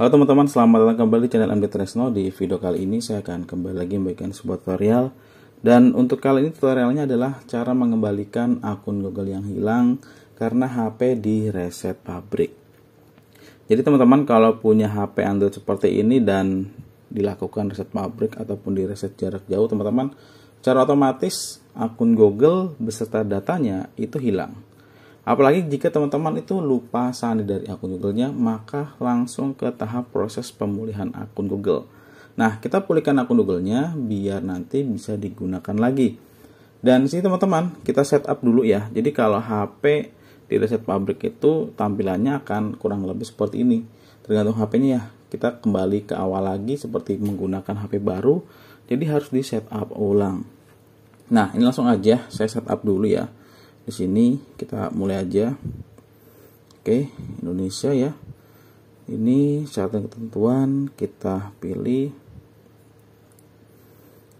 Halo teman-teman, selamat datang kembali di channel MD Tresno. Di video kali ini saya akan kembali lagi memberikan sebuah tutorial. Dan untuk kali ini tutorialnya adalah cara mengembalikan akun Google yang hilang karena HP di reset pabrik. Jadi teman-teman kalau punya HP Android seperti ini dan dilakukan reset pabrik ataupun di reset jarak jauh teman-teman, secara otomatis akun Google beserta datanya itu hilang. Apalagi jika teman-teman itu lupa sandi dari akun Google-nya, maka langsung ke tahap proses pemulihan akun Google. Nah, kita pulihkan akun Google-nya biar nanti bisa digunakan lagi. Dan sini teman-teman, kita setup dulu ya. Jadi kalau HP di reset pabrik itu tampilannya akan kurang lebih seperti ini. Tergantung HP-nya ya. Kita kembali ke awal lagi seperti menggunakan HP baru. Jadi harus di setup ulang. Nah, ini langsung aja saya setup dulu ya di sini kita mulai aja oke Indonesia ya ini syarat dan ketentuan kita pilih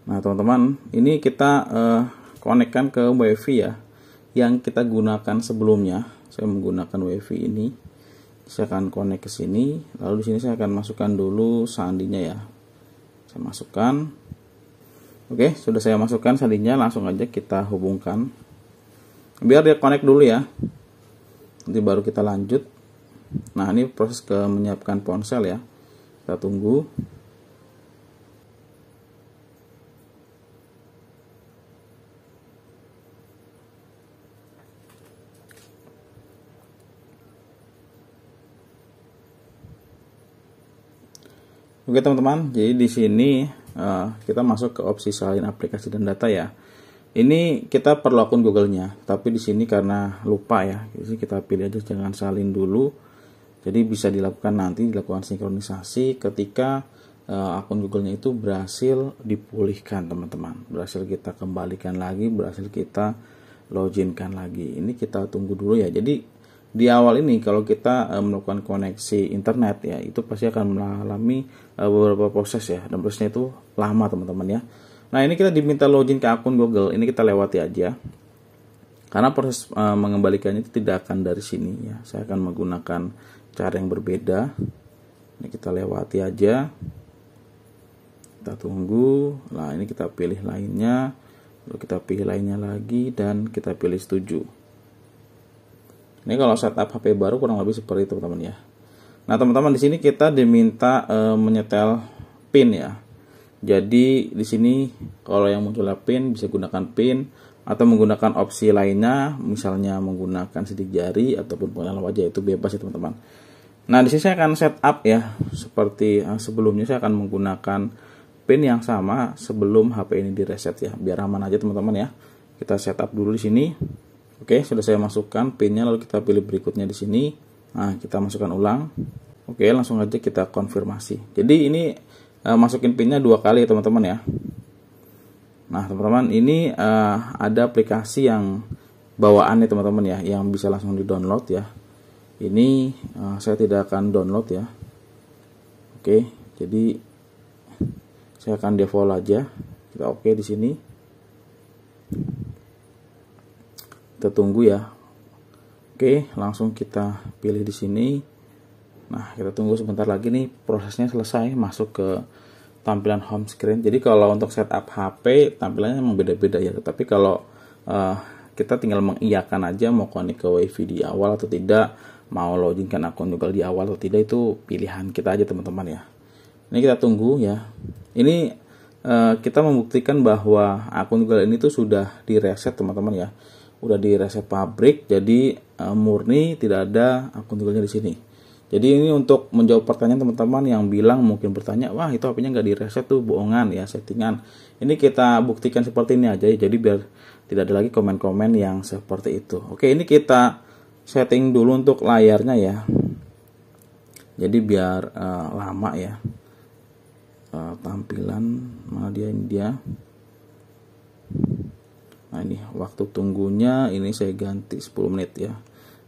nah teman-teman ini kita uh, konekkan ke wifi ya yang kita gunakan sebelumnya saya menggunakan wifi ini saya akan connect ke sini lalu di sini saya akan masukkan dulu sandinya ya saya masukkan oke sudah saya masukkan sandinya langsung aja kita hubungkan biar dia connect dulu ya nanti baru kita lanjut nah ini proses ke menyiapkan ponsel ya kita tunggu Oke teman-teman, jadi di sini uh, kita masuk ke opsi selain aplikasi dan data ya ini kita perlu akun Google-nya, tapi di sini karena lupa ya, jadi kita pilih aja jangan salin dulu. Jadi bisa dilakukan nanti dilakukan sinkronisasi ketika uh, akun Google-nya itu berhasil dipulihkan, teman-teman. Berhasil kita kembalikan lagi, berhasil kita loginkan lagi. Ini kita tunggu dulu ya. Jadi di awal ini kalau kita uh, melakukan koneksi internet ya, itu pasti akan mengalami uh, beberapa proses ya. Dan prosesnya itu lama, teman-teman ya Nah ini kita diminta login ke akun Google, ini kita lewati aja. Karena proses uh, eh, mengembalikannya itu tidak akan dari sini ya. Saya akan menggunakan cara yang berbeda. Ini kita lewati aja. Kita tunggu. Nah ini kita pilih lainnya. Lalu kita pilih lainnya lagi dan kita pilih setuju. Ini kalau setup HP baru kurang lebih seperti itu teman-teman ya. Nah teman-teman di sini kita diminta uh, menyetel pin ya jadi di sini kalau yang muncul pin bisa gunakan pin atau menggunakan opsi lainnya misalnya menggunakan sidik jari ataupun pengenal wajah itu bebas ya teman-teman. Nah di sini saya akan setup ya seperti sebelumnya saya akan menggunakan pin yang sama sebelum HP ini di reset ya biar aman aja teman-teman ya. Kita setup dulu di sini. Oke sudah saya masukkan pinnya lalu kita pilih berikutnya di sini. Nah kita masukkan ulang. Oke langsung aja kita konfirmasi. Jadi ini uh, masukin pinnya dua kali teman-teman ya nah teman-teman ini uh, ada aplikasi yang bawaan nih teman-teman ya yang bisa langsung di download ya ini uh, saya tidak akan download ya oke jadi saya akan default aja kita oke di sini kita tunggu ya oke langsung kita pilih di sini Nah, kita tunggu sebentar lagi nih prosesnya selesai masuk ke tampilan home screen. Jadi kalau untuk setup HP tampilannya memang beda-beda ya, tetapi kalau uh, kita tinggal mengiyakan aja mau connect ke WiFi di awal atau tidak, mau login kan akun juga di awal atau tidak itu pilihan kita aja teman-teman ya. Ini kita tunggu ya. Ini uh, kita membuktikan bahwa akun Google ini tuh sudah direset teman-teman ya. Udah direset pabrik jadi uh, murni tidak ada akun Google-nya di sini. Jadi ini untuk menjawab pertanyaan teman-teman yang bilang mungkin bertanya, wah itu HP-nya nggak direset tuh bohongan ya settingan. Ini kita buktikan seperti ini aja ya, jadi biar tidak ada lagi komen-komen yang seperti itu. Oke ini kita setting dulu untuk layarnya ya. Jadi biar uh, lama ya uh, tampilan mana dia ini dia. Nah ini waktu tunggunya ini saya ganti 10 menit ya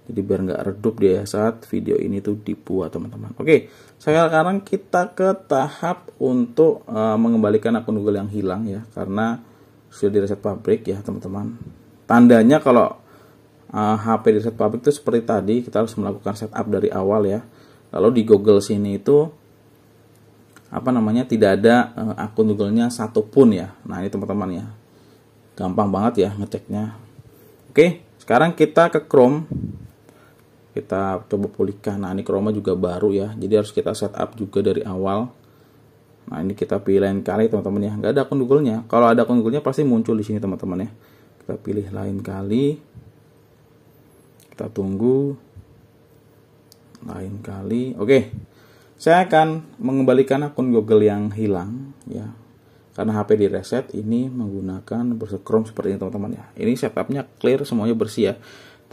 jadi biar nggak redup dia saat video ini tuh dibuat teman-teman oke saya sekarang kita ke tahap untuk uh, mengembalikan akun Google yang hilang ya karena sudah direset pabrik ya teman-teman tandanya kalau uh, eh, HP direset pabrik itu seperti tadi kita harus melakukan setup dari awal ya lalu di Google sini itu apa namanya tidak ada uh, akun Google-nya satupun ya nah ini teman-teman ya gampang banget ya ngeceknya oke sekarang kita ke Chrome kita coba pulihkan nah ini Chroma juga baru ya jadi harus kita setup juga dari awal nah ini kita pilih lain kali teman-teman ya nggak ada akun Google nya kalau ada akun Google nya pasti muncul di sini teman-teman ya kita pilih lain kali kita tunggu lain kali oke saya akan mengembalikan akun Google yang hilang ya karena HP di reset ini menggunakan browser Chrome seperti ini teman-teman ya ini setupnya clear semuanya bersih ya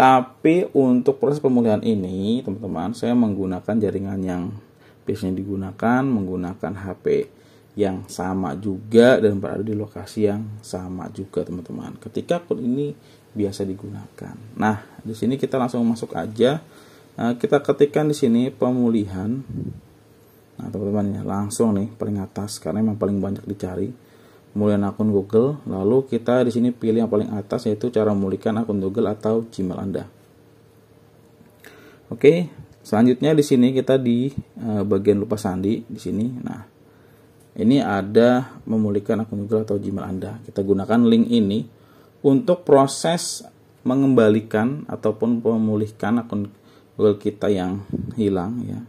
tapi untuk proses pemulihan ini, teman-teman, saya menggunakan jaringan yang biasanya digunakan menggunakan HP yang sama juga dan berada di lokasi yang sama juga, teman-teman. Ketika akun ini biasa digunakan. Nah, di sini kita langsung masuk aja. Nah, kita ketikkan di sini pemulihan. Nah, teman-teman ya, langsung nih paling atas karena memang paling banyak dicari pemulihan akun Google. Lalu kita di sini pilih yang paling atas yaitu cara memulihkan akun Google atau Gmail Anda. Oke, selanjutnya di sini kita di eh, bagian lupa sandi di sini. Nah, ini ada memulihkan akun Google atau Gmail Anda. Kita gunakan link ini untuk proses mengembalikan ataupun memulihkan akun Google kita yang hilang ya.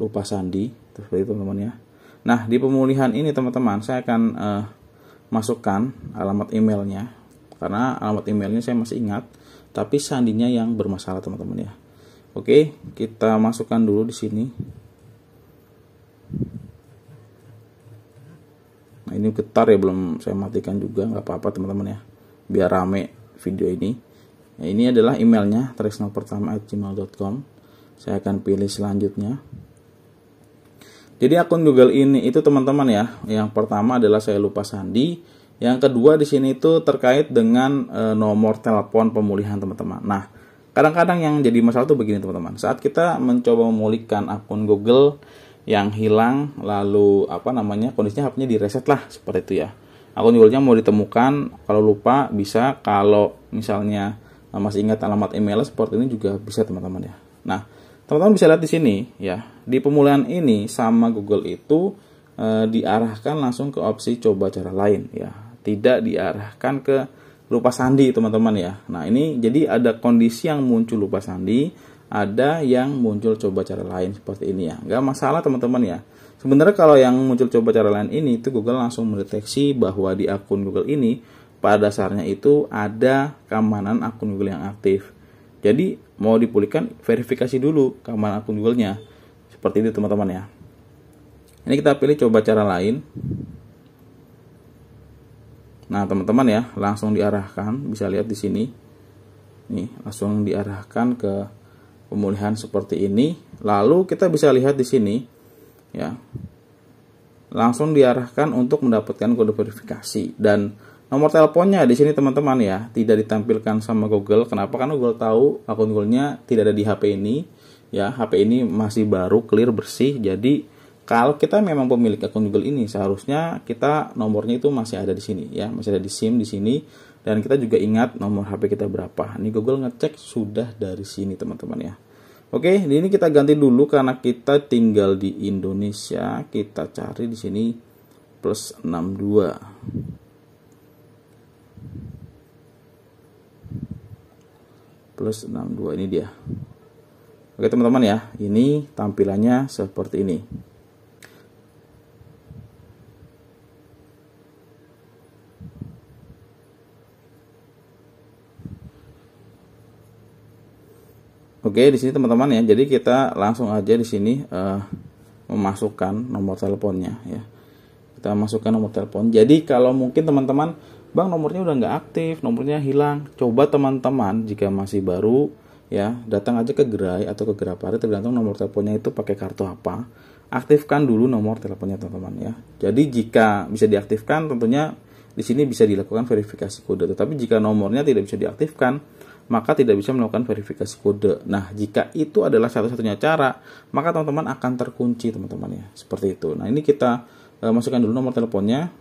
Lupa sandi, terus itu teman-teman ya. Nah, di pemulihan ini teman-teman, saya akan uh, masukkan alamat emailnya karena alamat emailnya saya masih ingat tapi sandinya yang bermasalah teman-teman ya oke kita masukkan dulu di sini nah ini getar ya belum saya matikan juga nggak apa-apa teman-teman ya biar rame video ini nah, ini adalah emailnya tresno pertama gmail.com saya akan pilih selanjutnya jadi akun Google ini itu teman-teman ya, yang pertama adalah saya lupa sandi, yang kedua di sini itu terkait dengan e, nomor telepon pemulihan teman-teman. Nah, kadang-kadang yang jadi masalah tuh begini teman-teman. Saat kita mencoba memulihkan akun Google yang hilang lalu apa namanya kondisinya hapnya direset lah seperti itu ya. Akun Google-nya mau ditemukan kalau lupa bisa kalau misalnya eh, masih ingat alamat email seperti ini juga bisa teman-teman ya. Nah, teman-teman bisa lihat di sini ya di pemulihan ini sama Google itu e, diarahkan langsung ke opsi coba cara lain ya, tidak diarahkan ke lupa sandi teman-teman ya. Nah ini jadi ada kondisi yang muncul lupa sandi, ada yang muncul coba cara lain seperti ini ya. nggak masalah teman-teman ya. Sebenarnya kalau yang muncul coba cara lain ini itu Google langsung mendeteksi bahwa di akun Google ini pada dasarnya itu ada keamanan akun Google yang aktif. Jadi mau dipulihkan verifikasi dulu keamanan akun Google-nya seperti itu teman-teman ya ini kita pilih coba cara lain nah teman-teman ya langsung diarahkan bisa lihat di sini nih langsung diarahkan ke pemulihan seperti ini lalu kita bisa lihat di sini ya langsung diarahkan untuk mendapatkan kode verifikasi dan nomor teleponnya di sini teman-teman ya tidak ditampilkan sama Google kenapa kan Google tahu akun Google-nya tidak ada di HP ini ya HP ini masih baru clear bersih jadi kalau kita memang pemilik akun Google ini seharusnya kita nomornya itu masih ada di sini ya masih ada di SIM di sini dan kita juga ingat nomor HP kita berapa ini Google ngecek sudah dari sini teman-teman ya oke ini kita ganti dulu karena kita tinggal di Indonesia kita cari di sini plus 62 plus 62 ini dia Oke teman-teman ya, ini tampilannya seperti ini. Oke, di sini teman-teman ya. Jadi kita langsung aja di sini uh, memasukkan nomor teleponnya ya. Kita masukkan nomor telepon. Jadi kalau mungkin teman-teman, Bang nomornya udah nggak aktif, nomornya hilang. Coba teman-teman jika masih baru ya datang aja ke gerai atau ke gerapari tergantung nomor teleponnya itu pakai kartu apa aktifkan dulu nomor teleponnya teman-teman ya jadi jika bisa diaktifkan tentunya di sini bisa dilakukan verifikasi kode tetapi jika nomornya tidak bisa diaktifkan maka tidak bisa melakukan verifikasi kode nah jika itu adalah satu-satunya cara maka teman-teman akan terkunci teman-teman ya seperti itu nah ini kita eh, masukkan dulu nomor teleponnya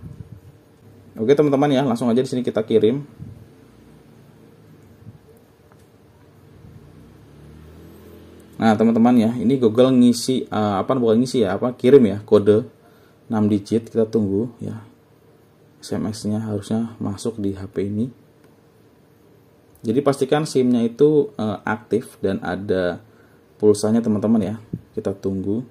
oke teman-teman ya langsung aja di sini kita kirim Nah, teman-teman ya, ini Google ngisi uh, apa bukan ngisi ya, apa kirim ya kode 6 digit kita tunggu ya. SMS-nya harusnya masuk di HP ini. Jadi pastikan SIM-nya itu uh, aktif dan ada pulsanya teman-teman ya. Kita tunggu.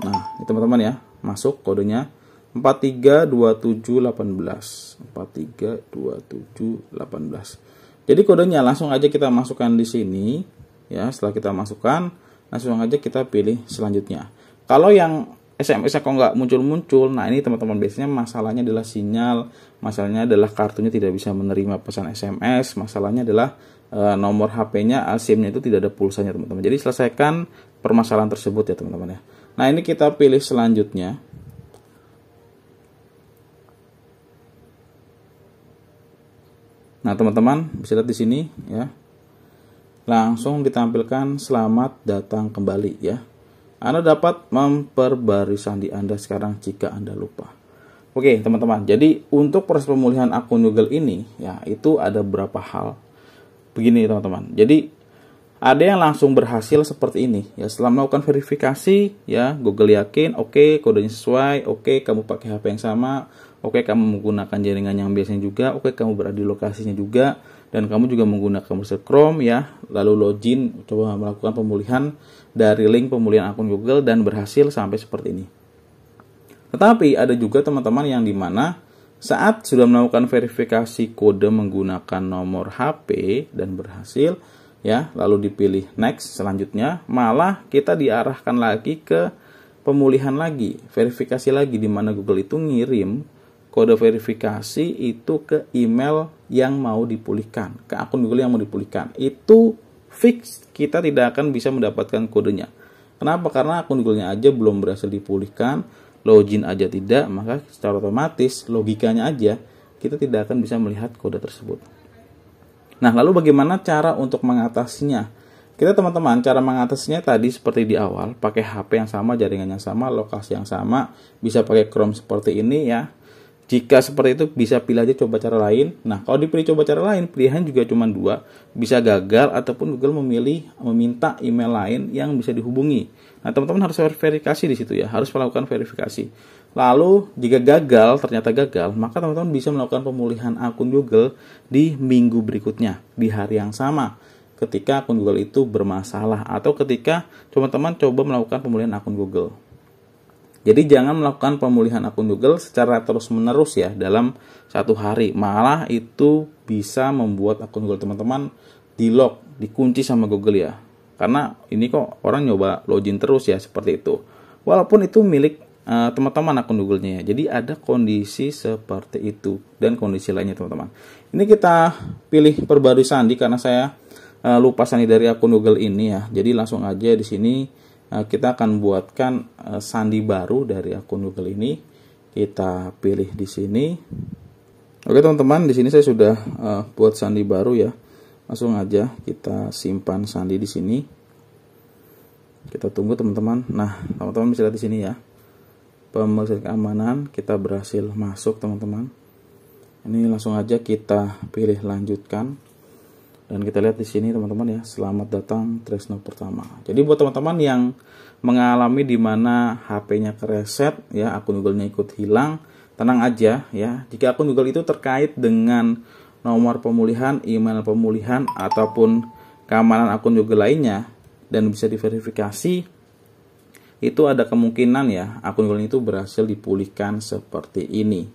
Nah, ini teman-teman ya, masuk kodenya 432718. 432718. Jadi kodenya langsung aja kita masukkan di sini ya setelah kita masukkan langsung aja kita pilih selanjutnya kalau yang sms kok nggak muncul-muncul nah ini teman-teman biasanya masalahnya adalah sinyal masalahnya adalah kartunya tidak bisa menerima pesan SMS masalahnya adalah e, nomor HP-nya SIM-nya itu tidak ada pulsanya teman-teman jadi selesaikan permasalahan tersebut ya teman-teman ya nah ini kita pilih selanjutnya Nah, teman-teman bisa lihat di sini ya langsung ditampilkan selamat datang kembali ya. Anda dapat memperbarui sandi Anda sekarang jika Anda lupa. Oke, teman-teman. Jadi untuk proses pemulihan akun Google ini ya, itu ada berapa hal. Begini, teman-teman. Jadi ada yang langsung berhasil seperti ini ya setelah melakukan verifikasi ya Google yakin oke okay, kodenya sesuai oke okay, kamu pakai HP yang sama Oke, kamu menggunakan jaringan yang biasanya juga. Oke, kamu berada di lokasinya juga dan kamu juga menggunakan browser Chrome ya. Lalu login, coba melakukan pemulihan dari link pemulihan akun Google dan berhasil sampai seperti ini. Tetapi ada juga teman-teman yang dimana saat sudah melakukan verifikasi kode menggunakan nomor HP dan berhasil ya, lalu dipilih next selanjutnya, malah kita diarahkan lagi ke pemulihan lagi, verifikasi lagi di mana Google itu ngirim kode verifikasi itu ke email yang mau dipulihkan, ke akun Google yang mau dipulihkan. Itu fix kita tidak akan bisa mendapatkan kodenya. Kenapa? Karena akun Google-nya aja belum berhasil dipulihkan, login aja tidak, maka secara otomatis logikanya aja kita tidak akan bisa melihat kode tersebut. Nah, lalu bagaimana cara untuk mengatasinya? Kita teman-teman, cara mengatasinya tadi seperti di awal, pakai HP yang sama, jaringan yang sama, lokasi yang sama, bisa pakai Chrome seperti ini ya, jika seperti itu bisa pilih aja coba cara lain. Nah, kalau dipilih coba cara lain, pilihan juga cuma dua, bisa gagal ataupun Google memilih meminta email lain yang bisa dihubungi. Nah, teman-teman harus verifikasi di situ ya, harus melakukan verifikasi. Lalu, jika gagal, ternyata gagal, maka teman-teman bisa melakukan pemulihan akun Google di minggu berikutnya, di hari yang sama ketika akun Google itu bermasalah atau ketika teman-teman coba melakukan pemulihan akun Google. Jadi jangan melakukan pemulihan akun Google secara terus-menerus ya dalam satu hari. Malah itu bisa membuat akun Google teman-teman di lock, dikunci sama Google ya. Karena ini kok orang nyoba login terus ya seperti itu. Walaupun itu milik uh, teman-teman akun Google-nya ya. Jadi ada kondisi seperti itu dan kondisi lainnya teman-teman. Ini kita pilih perbarui sandi karena saya uh, lupa sandi dari akun Google ini ya. Jadi langsung aja di sini Eh, kita akan buatkan eh, sandi baru dari akun Google ini. Kita pilih di sini. Oke teman-teman, di sini saya sudah eh, buat sandi baru ya. Langsung aja kita simpan sandi di sini. Kita tunggu teman-teman. Nah, teman-teman bisa lihat di sini ya. Pemeriksaan keamanan kita berhasil masuk teman-teman. Ini langsung aja kita pilih lanjutkan. Dan kita lihat di sini teman-teman ya, selamat datang Tresno pertama. Jadi buat teman-teman yang mengalami dimana HP-nya kereset ya, akun Google-nya ikut hilang, tenang aja ya. Jika akun Google itu terkait dengan nomor pemulihan, email pemulihan ataupun keamanan akun Google lainnya dan bisa diverifikasi, itu ada kemungkinan ya akun Google itu berhasil dipulihkan seperti ini.